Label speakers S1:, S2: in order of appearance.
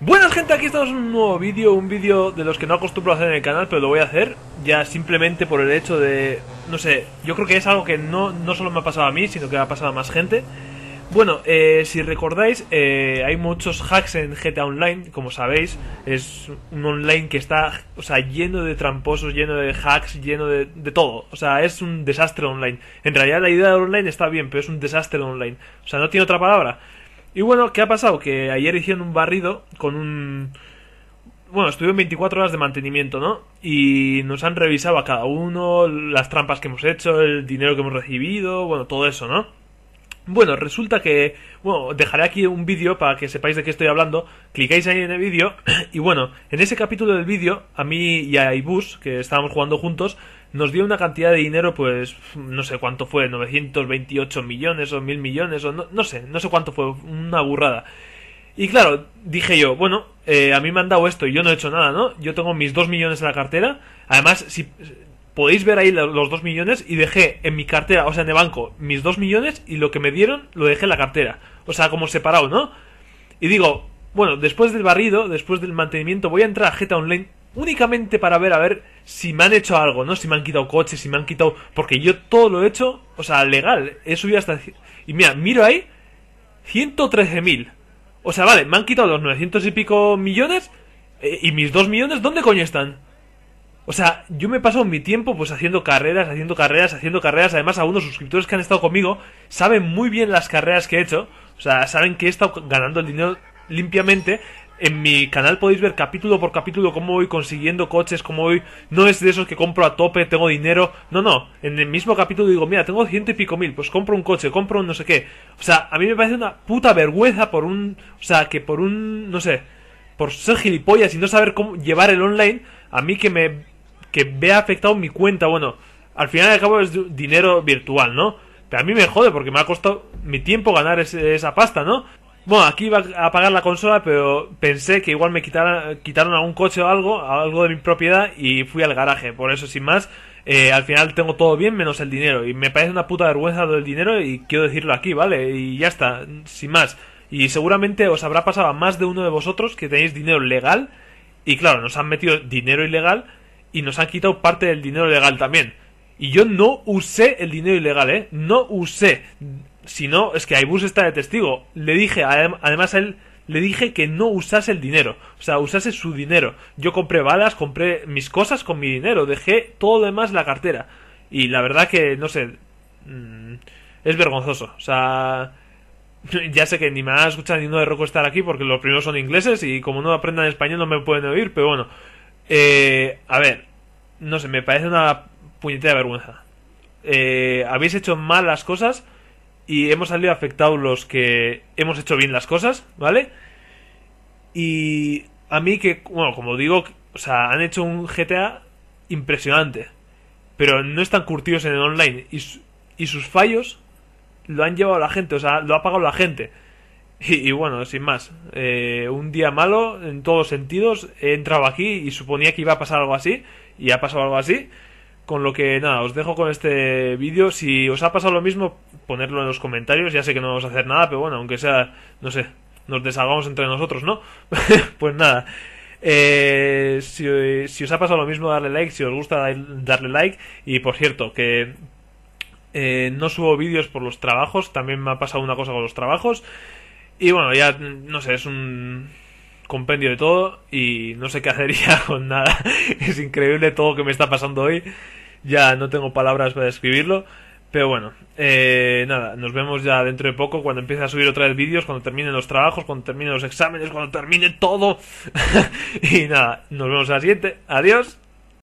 S1: Buenas gente, aquí estamos en un nuevo vídeo, un vídeo de los que no acostumbro a hacer en el canal, pero lo voy a hacer ya simplemente por el hecho de, no sé, yo creo que es algo que no, solo me ha pasado a mí, sino que ha pasado a más gente. Bueno, eh, si recordáis, eh, hay muchos hacks en GTA Online, como sabéis, es un online que está, o sea, lleno de tramposos, lleno de hacks, lleno de, de todo, o sea, es un desastre online. En realidad la idea de online está bien, pero es un desastre online, o sea, no tiene otra palabra. Y bueno, ¿qué ha pasado? Que ayer hicieron un barrido con un... Bueno, estuvieron 24 horas de mantenimiento, ¿no? Y nos han revisado a cada uno, las trampas que hemos hecho, el dinero que hemos recibido, bueno, todo eso, ¿no? Bueno, resulta que, bueno, dejaré aquí un vídeo para que sepáis de qué estoy hablando. Clicáis ahí en el vídeo y bueno, en ese capítulo del vídeo, a mí y a Ibus, que estábamos jugando juntos, nos dio una cantidad de dinero, pues no sé cuánto fue, 928 millones o mil millones o no, sé, no sé cuánto fue, una burrada. Y claro, dije yo, bueno, eh, a mí me han dado esto y yo no he hecho nada, ¿no? Yo tengo mis 2 millones en la cartera. Además, si, podéis ver ahí los 2 millones y dejé en mi cartera, o sea, en el banco, mis 2 millones y lo que me dieron lo dejé en la cartera. O sea, como separado, ¿no? Y digo, bueno, después del barrido, después del mantenimiento, voy a entrar a Geta Online únicamente para ver a ver si me han hecho algo, ¿no? Si me han quitado coches, si me han quitado... Porque yo todo lo he hecho, o sea, legal. He subido hasta... Y mira, miro ahí, 113.000. O sea, vale, me han quitado los 900 y pico millones eh, y mis 2 millones, ¿dónde coño están? O sea, yo me paso mi tiempo pues haciendo carreras, haciendo carreras, haciendo carreras. Además, algunos suscriptores que han estado conmigo saben muy bien las carreras que he hecho. O sea, saben que he estado ganando el dinero limpiamente. En mi canal podéis ver capítulo por capítulo cómo voy consiguiendo coches, cómo voy... No es de esos que compro a tope, tengo dinero. No, no. En el mismo capítulo digo, mira, tengo ciento y pico mil, pues compro un coche, compro un no sé qué. O sea, a mí me parece una puta vergüenza por un... O sea, que por un... No sé. Por ser gilipollas y no saber cómo llevar el online, a mí que me que vea afectado mi cuenta. Bueno, al final de cabo es dinero virtual, ¿no? Pero a mí me jode porque me ha costado mi tiempo ganar esa pasta, ¿no? Bueno, aquí iba a pagar la consola, pero pensé que igual me quitaran, quitaron algún coche o algo, algo de mi propiedad, y fui al garaje. Por eso, sin más, eh, al final tengo todo bien menos el dinero. Y me parece una puta vergüenza del dinero y quiero decirlo aquí, ¿vale? Y ya está, sin más. Y seguramente os habrá pasado a más de uno de vosotros que tenéis dinero legal. Y claro, nos han metido dinero ilegal y nos han quitado parte del dinero legal también. Y yo no usé el dinero ilegal, ¿eh? No usé. Si no, es que Aibus está de testigo. Le dije, además a él, le dije que no usase el dinero. O sea, usase su dinero. Yo compré balas, compré mis cosas con mi dinero. Dejé todo lo demás la cartera. Y la verdad que, no sé. Mm, es vergonzoso. O sea. Ya sé que ni me escucha escuchado ni uno de roco estar aquí porque los primeros son ingleses y como no aprendan español no me pueden oír, pero bueno. Eh, a ver, no sé, me parece una puñetera vergüenza. Eh, habéis hecho mal las cosas y hemos salido afectados los que hemos hecho bien las cosas, ¿vale? Y a mí que, bueno, como digo, o sea, han hecho un GTA impresionante, pero no están curtidos en el online y, y sus fallos lo han llevado la gente, o sea, lo ha pagado la gente. Y, bueno, sin más, eh, un día malo en todos sentidos. He entrado aquí y suponía que iba a pasar algo así, y ha pasado algo así. Con lo que nada, os dejo con este vídeo. Si os ha pasado lo mismo, ponerlo en los comentarios. Ya sé que no vamos a hacer nada, pero bueno, aunque sea, no sé, nos deshagamos entre nosotros, ¿no? pues nada. Eh, si, os ha pasado lo mismo, darle like. Si os gusta, darle like. Y por cierto, que eh, no subo vídeos por los trabajos. También me ha pasado una cosa con los trabajos. Y bueno, ya no sé, es un compendio de todo y no sé qué hacería con nada. es increíble todo lo que me está pasando hoy. Ya no tengo palabras para describirlo. Pero bueno, eh, nada, nos vemos ya dentro de poco cuando empiece a subir otra vez vídeos, cuando terminen los trabajos, cuando terminen los exámenes, cuando termine todo. y nada, nos vemos a la siguiente. Adiós.